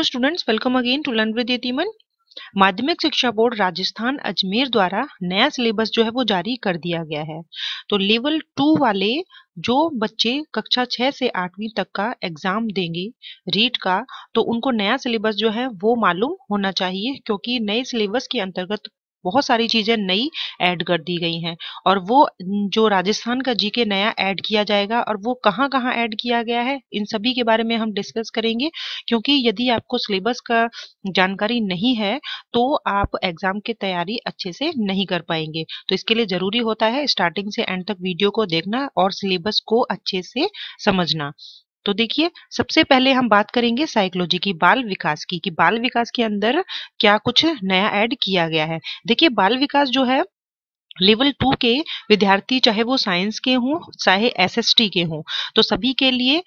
hello students welcome again to learn with यतीमन माध्यमिक शिक्षा बोर्ड राजस्थान अजमेर द्वारा नया सिलेबस जो है वो जारी कर दिया गया है तो लेवल टू वाले जो बच्चे कक्षा छह से आठवीं तक का एग्जाम देंगे रीट का तो उनको नया सिलेबस जो है वो मालूम होना चाहिए क्योंकि नए सिलेबस के अंतर्गत बहुत सारी चीज़ें नई ऐड कर दी गई हैं और वो जो राजस्थान का जी के नया ऐड किया जाएगा और वो कहाँ कहाँ ऐड किया गया है इन सभी के बारे में हम डिस्कस करेंगे क्योंकि यदि आपको सिलेबस का जानकारी नहीं है तो आप एग्ज़ाम की तैयारी अच्छे से नहीं कर पाएंगे तो इसके लिए ज़रूरी होता है स्टार्टिंग से एंड तक वीडियो को देखना और सिलेबस को अच्छे से समझना तो देखिए सबसे पहले हम बात करेंगे साइकोलॉजी की बाल विकास की कि बाल विकास के अंदर क्या कुछ नया ऐड किया गया है देखिए बाल विकास जो है लेवल टू के विद्यार्थी चाहे वो साइंस के हों चाहे एसएसटी के हों तो सभी के लिए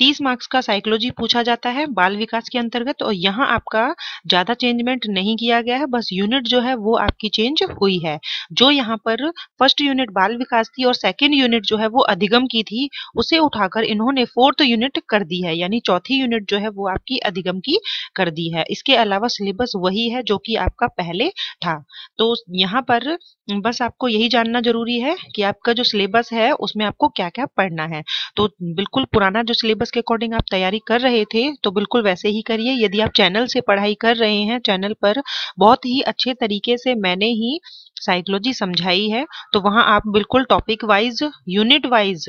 30 मार्क्स का साइकोलॉजी पूछा जाता है बाल विकास के अंतर्गत और यहाँ आपका ज़्यादा चेंजमेंट नहीं किया गया है बस यूनिट जो है वो आपकी चेंज हुई है जो यहाँ पर फर्स्ट यूनिट बाल विकास थी और सेकेंड यूनिट जो है वो अधिगम की थी उसे उठाकर इन्होंने फोर्थ यूनिट कर दी है यानी चौथी यूनिट जो है वो आपकी अधिगम की कर दी है इसके अलावा सिलेबस वही है जो कि आपका पहले था तो यहाँ पर बस आपको यही जानना जरूरी है कि आपका जो सिलेबस है उसमें आपको क्या क्या पढ़ना है तो बिल्कुल पुराना जो सिलेबस सिलेबस के अकॉर्डिंग आप तैयारी कर रहे थे तो बिल्कुल वैसे ही करिए यदि आप चैनल से पढ़ाई कर रहे हैं चैनल पर बहुत ही अच्छे तरीके से मैंने ही साइकोलॉजी समझाई है तो वहाँ आप बिल्कुल topic wise unit wise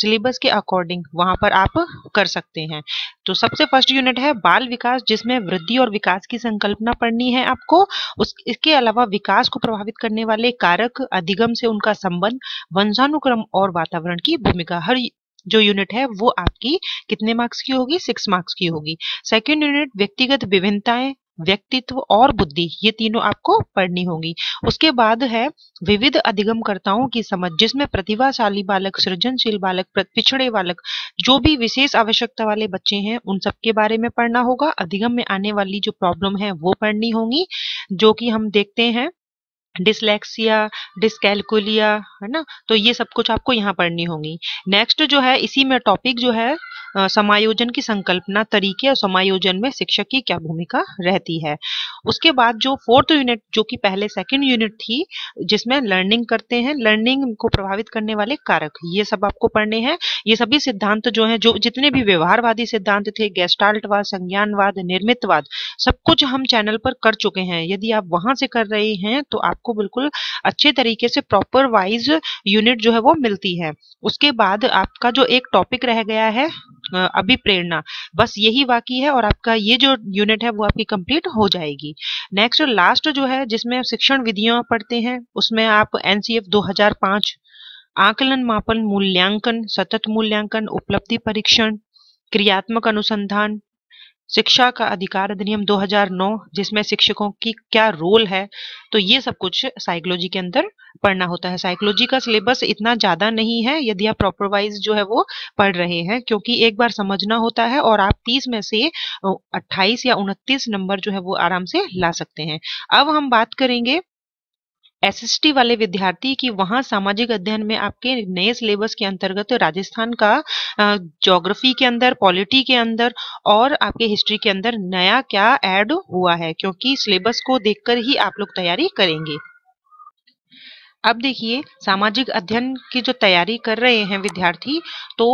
syllabus के अकॉर्डिंग वहाँ पर आप कर सकते हैं तो सबसे फर्स्ट यूनिट है बाल विकास जिसमें वृद्धि और विकास की संकल्पना पढ़नी है आपको उस इसके अलावा विकास को प्रभावित करने वाले कारक अधिगम से उनका संबंध वंशानुक्रम और वातावरण की भूमिका हर जो यूनिट है वो आपकी कितने मार्क्स की होगी सिक्स मार्क्स की होगी सेकेंड यूनिट व्यक्तिगत विभिन्नताएं व्यक्तित्व और बुद्धि ये तीनों आपको पढ़नी होगी उसके बाद है विविध अधिगमकर्ताओं की समझ जिसमें प्रतिभाशाली बालक सृजनशील बालक पिछड़े बालक जो भी विशेष आवश्यकता वाले बच्चे हैं उन सबके बारे में पढ़ना होगा अधिगम में आने वाली जो प्रॉब्लम है वो पढ़नी होगी जो कि हम देखते हैं डिसलेक्सिया डिसकैलकुलिया है ना तो ये सब कुछ आपको यहाँ पढ़नी होगी नेक्स्ट जो है इसी में टॉपिक जो है समायोजन की संकल्पना तरीके और समायोजन में शिक्षक की क्या भूमिका रहती है उसके बाद जो फोर्थ यूनिट जो कि पहले सेकेंड यूनिट थी जिसमें लर्निंग करते हैं लर्निंग को प्रभावित करने वाले कारक ये सब आपको पढ़ने हैं ये सभी सिद्धांत जो है जो जितने भी व्यवहारवादी सिद्धांत थे गैस्टाल्टवाद संज्ञानवाद निर्मितवाद सब कुछ हम चैनल पर कर चुके हैं यदि आप वहां से कर रहे हैं तो आपको बिल्कुल अच्छे तरीके से प्रॉपर वाइज यूनिट जो है वो मिलती है उसके बाद आपका जो एक टॉपिक रह गया है अभिप्रेरणा बस यही बाकी है और आपका ये जो यूनिट है वो आपकी कंप्लीट हो जाएगी नेक्स्ट लास्ट जो है जिसमें शिक्षण विधियां पढ़ते हैं उसमें आप एनसीएफ 2005 आकलन मापन मूल्यांकन सतत मूल्यांकन उपलब्धि परीक्षण क्रियात्मक अनुसंधान शिक्षा का अधिकार अधिनियम 2009 जिसमें शिक्षकों की क्या रोल है तो ये सब कुछ साइकोलॉजी के अंदर पढ़ना होता है साइकोलॉजी का सिलेबस इतना ज्यादा नहीं है यदि आप प्रॉपर वाइज जो है वो पढ़ रहे हैं क्योंकि एक बार समझना होता है और आप 30 में से 28 या 29 नंबर जो है वो आराम से ला सकते हैं अब हम बात करेंगे एसएसटी वाले विद्यार्थी कि वहाँ सामाजिक अध्ययन में आपके नए सिलेबस के अंतर्गत राजस्थान का जोग्राफी के अंदर पॉलिटी के अंदर और आपके हिस्ट्री के अंदर नया क्या ऐड हुआ है क्योंकि सिलेबस को देखकर ही आप लोग तैयारी करेंगे अब देखिए सामाजिक अध्ययन की जो तैयारी कर रहे हैं विद्यार्थी तो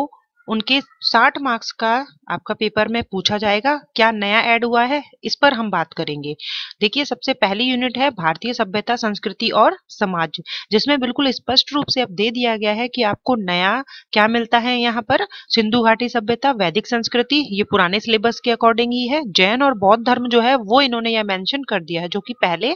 उनके 60 मार्क्स का आपका पेपर में पूछा जाएगा क्या नया ऐड हुआ है इस पर हम बात करेंगे देखिए सबसे पहली यूनिट है भारतीय सभ्यता संस्कृति और समाज जिसमें बिल्कुल स्पष्ट रूप से अब दे दिया गया है कि आपको नया क्या मिलता है यहाँ पर सिंधु घाटी सभ्यता वैदिक संस्कृति ये पुराने सिलेबस के अकॉर्डिंग ही है जैन और बौद्ध धर्म जो है वो इन्होंने यह मैंशन कर दिया है जो की पहले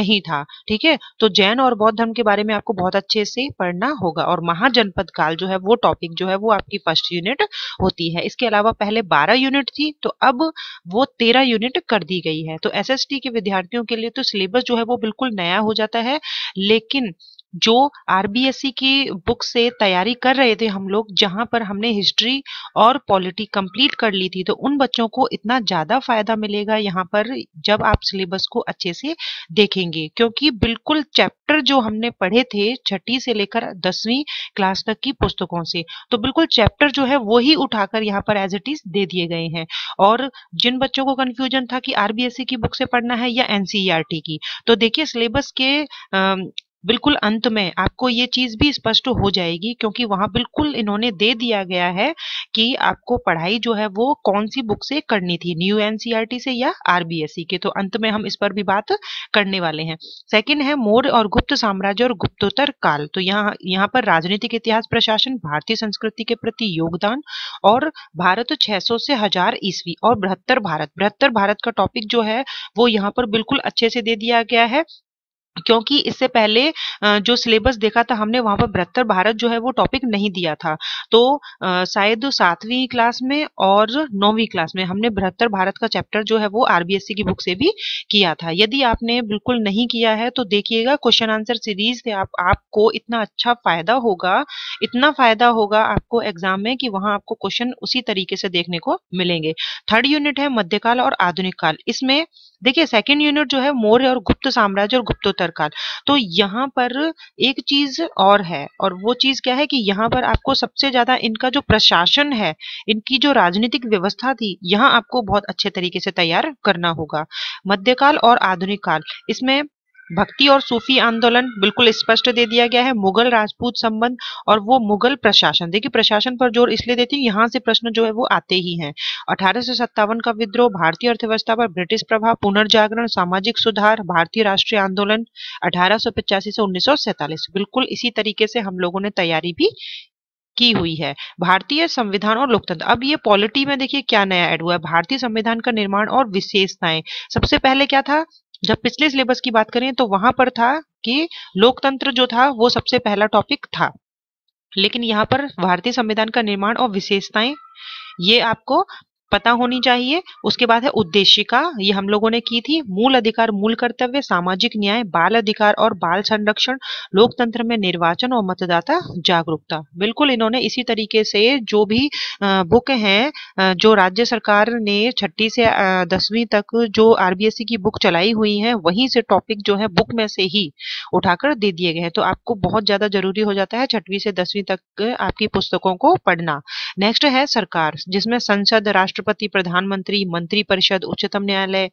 नहीं था ठीक है तो जैन और बौद्ध धर्म के बारे में आपको बहुत अच्छे से पढ़ना होगा और महाजनपद काल जो है वो टॉपिक जो है वो आपकी फर्स्ट यूनिट होती है इसके अलावा पहले 12 यूनिट थी तो अब वो 13 यूनिट कर दी गई है तो एसएसटी के विद्यार्थियों के लिए तो सिलेबस जो है वो बिल्कुल नया हो जाता है लेकिन जो आरबीएससी e की बुक से तैयारी कर रहे थे हम लोग जहाँ पर हमने हिस्ट्री और पॉलिटी कंप्लीट कर ली थी तो उन बच्चों को इतना ज़्यादा फायदा मिलेगा यहाँ पर जब आप सिलेबस को अच्छे से देखेंगे क्योंकि बिल्कुल चैप्टर जो हमने पढ़े थे छठी से लेकर दसवीं क्लास तक की पुस्तकों से तो बिल्कुल चैप्टर जो है वो ही उठाकर यहाँ पर एज इट इज दे दिए गए हैं और जिन बच्चों को कन्फ्यूजन था कि आरबीएससी e की बुक से पढ़ना है या एनसीईआरटी e की तो देखिए सिलेबस के बिल्कुल अंत में आपको ये चीज भी स्पष्ट हो जाएगी क्योंकि वहां बिल्कुल इन्होंने दे दिया गया है कि आपको पढ़ाई जो है वो कौन सी बुक से करनी थी न्यू एनसीईआरटी से या आरबीएसई के तो अंत में हम इस पर भी बात करने वाले हैं सेकंड है मौर्य और गुप्त साम्राज्य और गुप्तोत्तर काल तो यहाँ यहाँ पर राजनीतिक इतिहास प्रशासन भारतीय संस्कृति के प्रति योगदान और भारत छह से हजार ईस्वी और बृहत्तर भारत बृहत्तर भारत का टॉपिक जो है वो यहाँ पर बिल्कुल अच्छे से दे दिया गया है क्योंकि इससे पहले जो सिलेबस देखा था हमने वहां पर बृहत्तर भारत जो है वो टॉपिक नहीं दिया था तो शायद सातवीं क्लास में और नौवीं क्लास में हमने बृहत्तर भारत का चैप्टर जो है वो आरबीएससी की बुक से भी किया था यदि आपने बिल्कुल नहीं किया है तो देखिएगा क्वेश्चन आंसर सीरीज से आप आपको इतना अच्छा फायदा होगा इतना फायदा होगा आपको एग्जाम में कि वहां आपको क्वेश्चन उसी तरीके से देखने को मिलेंगे थर्ड यूनिट है मध्यकाल और आधुनिक काल इसमें देखिए सेकंड यूनिट जो है मौर्य और गुप्त साम्राज्य और गुप्तोत्तर काल तो यहाँ पर एक चीज और है और वो चीज क्या है कि यहाँ पर आपको सबसे ज्यादा इनका जो प्रशासन है इनकी जो राजनीतिक व्यवस्था थी यहाँ आपको बहुत अच्छे तरीके से तैयार करना होगा मध्यकाल और आधुनिक काल इसमें भक्ति और सूफी आंदोलन बिल्कुल स्पष्ट दे दिया गया है मुगल राजपूत संबंध और वो मुगल प्रशासन देखिए प्रशासन पर जोर इसलिए देती हूँ यहाँ से प्रश्न जो है वो आते ही हैं अठारह का विद्रोह भारतीय अर्थव्यवस्था पर ब्रिटिश प्रभाव पुनर्जागरण सामाजिक सुधार भारतीय राष्ट्रीय आंदोलन अठारह से उन्नीस बिल्कुल इसी तरीके से हम लोगों ने तैयारी भी की हुई है भारतीय संविधान और लोकतंत्र अब ये पॉलिटी में देखिए क्या नया ऐड हुआ है भारतीय संविधान का निर्माण और विशेषताएं सबसे पहले क्या था जब पिछले सिलेबस की बात करें तो वहां पर था कि लोकतंत्र जो था वो सबसे पहला टॉपिक था लेकिन यहाँ पर भारतीय संविधान का निर्माण और विशेषताएं ये आपको पता होनी चाहिए उसके बाद है उद्देशिका ये हम लोगों ने की थी मूल अधिकार मूल कर्तव्य सामाजिक न्याय बाल अधिकार और बाल संरक्षण लोकतंत्र में निर्वाचन और मतदाता जागरूकता बिल्कुल इन्होंने इसी तरीके से जो भी बुक है जो राज्य सरकार ने छठी से दसवीं तक जो आरबीएससी की बुक चलाई हुई है वहीं से टॉपिक जो है बुक में से ही उठाकर दे दिए गए हैं तो आपको बहुत ज्यादा जरूरी हो जाता है छठवीं से दसवीं तक आपकी पुस्तकों को पढ़ना नेक्स्ट है सरकार जिसमें संसद राष्ट्र राष्ट्रपति प्रधानमंत्री मंत्री परिषद उच्चतम न्यायालय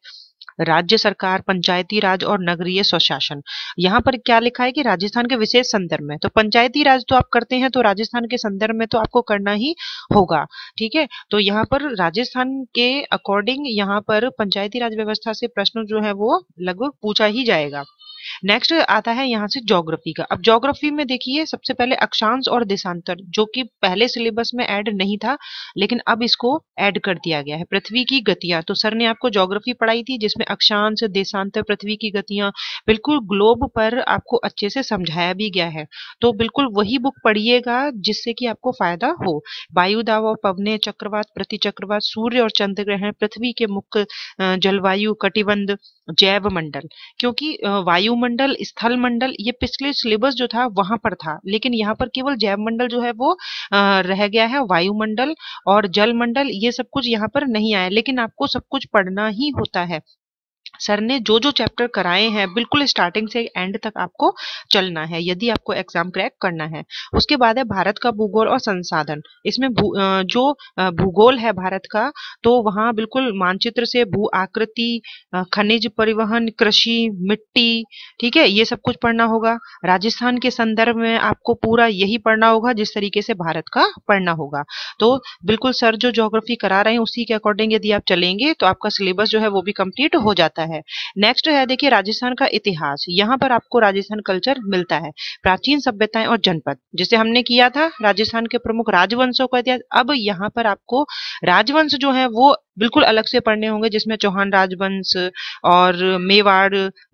राज्य सरकार पंचायती राज और नगरीय स्वशासन यहाँ पर क्या लिखा है कि राजस्थान के विशेष संदर्भ में तो पंचायती राज तो आप करते हैं तो राजस्थान के संदर्भ में तो आपको करना ही होगा ठीक है तो यहाँ पर राजस्थान के अकॉर्डिंग यहाँ पर पंचायती राज व्यवस्था से प्रश्न जो है वो लगभग पूछा ही जाएगा नेक्स्ट आता है यहाँ से ज्योग्राफी का अब ज्योग्राफी में देखिए सबसे पहले अक्षांश और देशांतर जो कि पहले सिलेबस में ऐड नहीं था लेकिन अब इसको ऐड कर दिया गया है पृथ्वी की गतियां तो सर ने आपको ज्योग्राफी पढ़ाई थी जिसमें अक्षांश देशांतर पृथ्वी की गतियां बिल्कुल ग्लोब पर आपको अच्छे से समझाया भी गया है तो बिल्कुल वही बुक पढ़िएगा जिससे कि आपको फायदा हो वायु और पवने चक्रवात प्रति चक्रवात सूर्य और चंद्र ग्रहण पृथ्वी के मुख्य जलवायु कटिबंध जैव मंडल क्योंकि वायुमंडल मंडल स्थल मंडल ये पिछले सिलेबस जो था वहां पर था लेकिन यहाँ पर केवल जैव मंडल जो है वो रह गया है वायुमंडल और जल मंडल ये सब कुछ यहाँ पर नहीं आया लेकिन आपको सब कुछ पढ़ना ही होता है सर ने जो जो चैप्टर कराए हैं बिल्कुल स्टार्टिंग से एंड तक आपको चलना है यदि आपको एग्जाम क्रैक करना है उसके बाद है भारत का भूगोल और संसाधन इसमें भू, जो भूगोल है भारत का तो वहाँ बिल्कुल मानचित्र से भू आकृति खनिज परिवहन कृषि मिट्टी ठीक है ये सब कुछ पढ़ना होगा राजस्थान के संदर्भ में आपको पूरा यही पढ़ना होगा जिस तरीके से भारत का पढ़ना होगा तो बिल्कुल सर जो जोग्राफी करा रहे हैं उसी के अकॉर्डिंग यदि आप चलेंगे तो आपका सिलेबस जो है वो भी कंप्लीट हो जाता है है नेक्स्ट है देखिए राजस्थान का इतिहास यहाँ पर आपको राजस्थान कल्चर मिलता है प्राचीन सभ्यताएं और जनपद जिसे हमने किया था राजस्थान के प्रमुख राजवंशों का इतिहास अब यहाँ पर आपको राजवंश जो है वो बिल्कुल अलग से पढ़ने होंगे जिसमें चौहान राजवंश और मेवाड़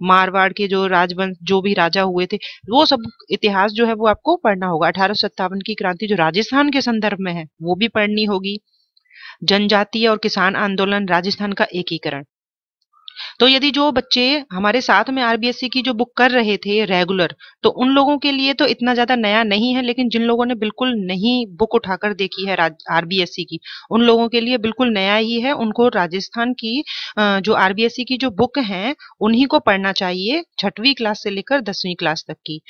मारवाड़ के जो राजवंश जो भी राजा हुए थे वो सब इतिहास जो है वो आपको पढ़ना होगा अठारह की क्रांति जो राजस्थान के संदर्भ में है वो भी पढ़नी होगी जनजातीय और किसान आंदोलन राजस्थान का एकीकरण तो यदि जो बच्चे हमारे साथ में आरबीएससी की जो बुक कर रहे थे रेगुलर तो उन लोगों के लिए तो इतना ज्यादा नया नहीं है लेकिन जिन लोगों ने बिल्कुल नहीं बुक उठाकर देखी है आरबीएससी की उन लोगों के लिए बिल्कुल नया ही है उनको राजस्थान की जो आरबीएससी की जो बुक है उन्हीं को पढ़ना चाहिए छठवीं क्लास से लेकर दसवीं क्लास तक की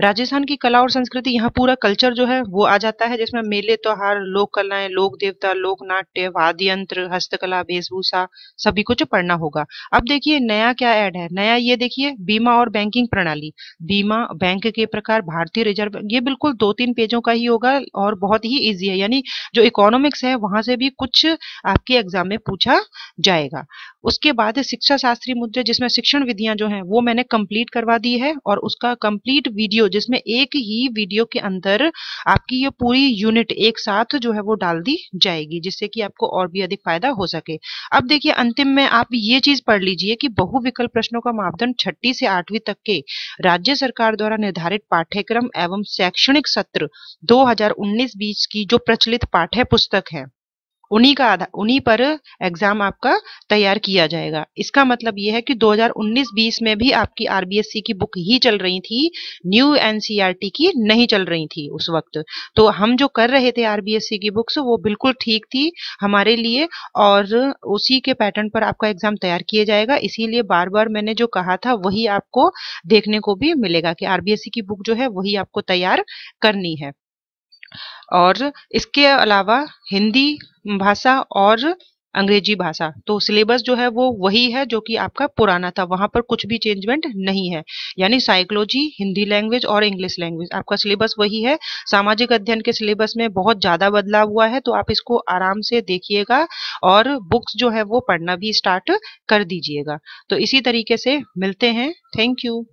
राजस्थान की कला और संस्कृति यहाँ पूरा कल्चर जो है वो आ जाता है जिसमें मेले त्योहार लोक कलाएं लोक देवता लोक नाट्य वाद्य यंत्र हस्तकला वेशभूषा सभी कुछ पढ़ना होगा अब देखिए नया क्या ऐड है नया ये देखिए बीमा और बैंकिंग प्रणाली बीमा बैंक के प्रकार भारतीय रिजर्व ये बिल्कुल दो तीन पेजों का ही होगा और बहुत ही इजी है यानी जो इकोनॉमिक्स है वहां से भी कुछ आपके एग्जाम में पूछा जाएगा उसके बाद शिक्षा शास्त्री मुद्दे जिसमें शिक्षण विधियां जो हैं वो मैंने कंप्लीट करवा दी है और उसका कंप्लीट वीडियो जिसमें एक ही वीडियो के अंदर आपकी ये पूरी यूनिट एक साथ जो है वो डाल दी जाएगी जिससे कि आपको और भी अधिक फायदा हो सके अब देखिए अंतिम में आप ये चीज पढ़ लीजिए कि बहुविकल्प प्रश्नों का मापदंड छठी से आठवीं तक के राज्य सरकार द्वारा निर्धारित पाठ्यक्रम एवं शैक्षणिक सत्र दो हजार की जो प्रचलित पाठ्य पुस्तक है उन्हीं का आधार उन्हीं पर एग्जाम आपका तैयार किया जाएगा इसका मतलब यह है कि 2019-20 में भी आपकी आरबीएससी की बुक ही चल रही थी न्यू एनसीईआरटी e की नहीं चल रही थी उस वक्त तो हम जो कर रहे थे आरबीएससी की बुक्स वो बिल्कुल ठीक थी हमारे लिए और उसी के पैटर्न पर आपका एग्जाम तैयार किया जाएगा इसीलिए बार बार मैंने जो कहा था वही आपको देखने को भी मिलेगा कि आरबीएससी की बुक जो है वही आपको तैयार करनी है और इसके अलावा हिंदी भाषा और अंग्रेजी भाषा तो सिलेबस जो है वो वही है जो कि आपका पुराना था वहां पर कुछ भी चेंजमेंट नहीं है यानी साइकोलॉजी हिंदी लैंग्वेज और इंग्लिश लैंग्वेज आपका सिलेबस वही है सामाजिक अध्ययन के सिलेबस में बहुत ज़्यादा बदलाव हुआ है तो आप इसको आराम से देखिएगा और बुक्स जो है वो पढ़ना भी स्टार्ट कर दीजिएगा तो इसी तरीके से मिलते हैं थैंक यू